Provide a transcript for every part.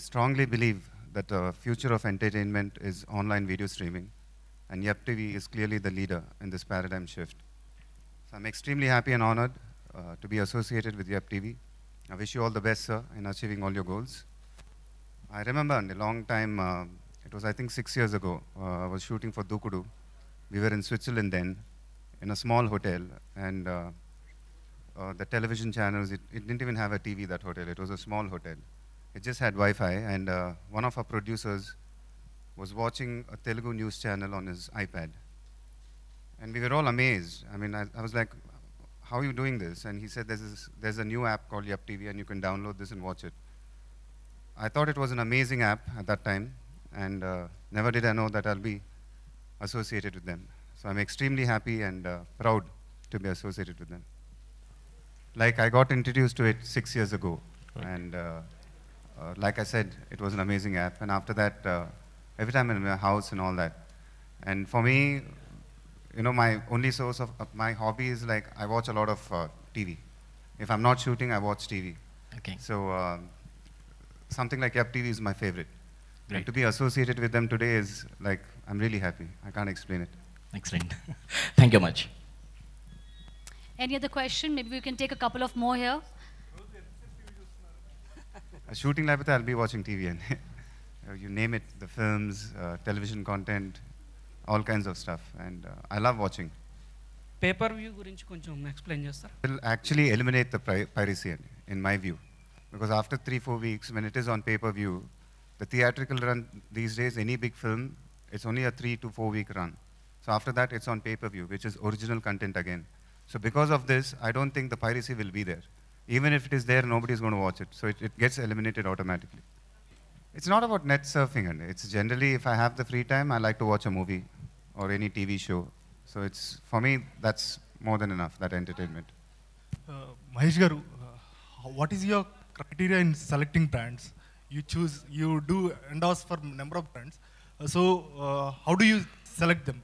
strongly believe that the future of entertainment is online video streaming, and Yep TV is clearly the leader in this paradigm shift. So I'm extremely happy and honored uh, to be associated with Yep TV. I wish you all the best, sir, in achieving all your goals. I remember a long time, uh, it was I think six years ago, uh, I was shooting for Dukudu. We were in Switzerland then, in a small hotel, and uh, uh, the television channels, it, it didn't even have a TV, that hotel. It was a small hotel it just had Wi-Fi, and uh, one of our producers was watching a Telugu news channel on his iPad. And we were all amazed. I mean, I, I was like, how are you doing this? And he said, there's, this, there's a new app called Yap TV, and you can download this and watch it. I thought it was an amazing app at that time, and uh, never did I know that I'll be associated with them. So I'm extremely happy and uh, proud to be associated with them. Like I got introduced to it six years ago, and uh, uh, like I said, it was an amazing app. And after that, uh, every time in my house and all that. And for me, you know, my only source of, my hobby is like I watch a lot of uh, TV. If I'm not shooting, I watch TV. Okay. So uh, something like App TV is my favorite. Great. And to be associated with them today is like I'm really happy. I can't explain it. Excellent. Thank you much. Any other question? Maybe we can take a couple of more here a shooting live, I'll be watching TVN. you name it, the films, uh, television content, all kinds of stuff. And uh, I love watching. Pay per view గురించి కొంచెం explain చేస్తారు will actually eliminate the piracy అండి in my view because after three four weeks when it is on pay per view the theatrical run these days any big film it's only a three to four week run so after that it's on pay per view which is original content again so because of this I don't think the piracy will be there even if it is there, nobody is going to watch it. So it, it gets eliminated automatically. It's not about net surfing. And it's generally, if I have the free time, I like to watch a movie or any TV show. So it's, for me, that's more than enough, that entertainment. Uh, Mahesh Garu, uh, what is your criteria in selecting brands? You choose, you do endorse for number of brands. Uh, so uh, how do you select them?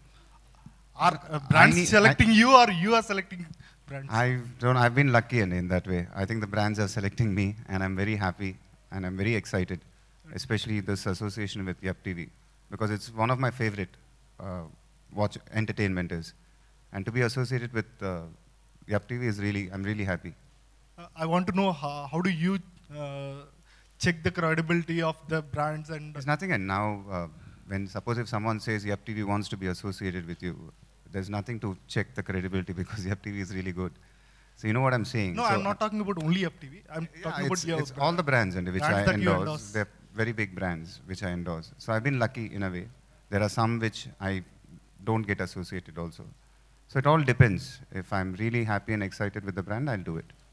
Are uh, brands need, selecting I, you or you are selecting brands? I don't. I've been lucky in, in that way. I think the brands are selecting me, and I'm very happy and I'm very excited, especially this association with Yap TV, because it's one of my favorite uh, watch entertainment is, and to be associated with uh, Yap TV is really. I'm really happy. Uh, I want to know how, how do you uh, check the credibility of the brands and. There's nothing, and now. Uh, when suppose if someone says Yap TV wants to be associated with you, there's nothing to check the credibility because FTV is really good. So you know what I'm saying? No, so I'm not talking about only FTV. I'm yeah, talking it's, about it's all the brands and which brands I endorse. endorse. They're very big brands which I endorse. So I've been lucky in a way. There are some which I don't get associated also. So it all depends. If I'm really happy and excited with the brand, I'll do it.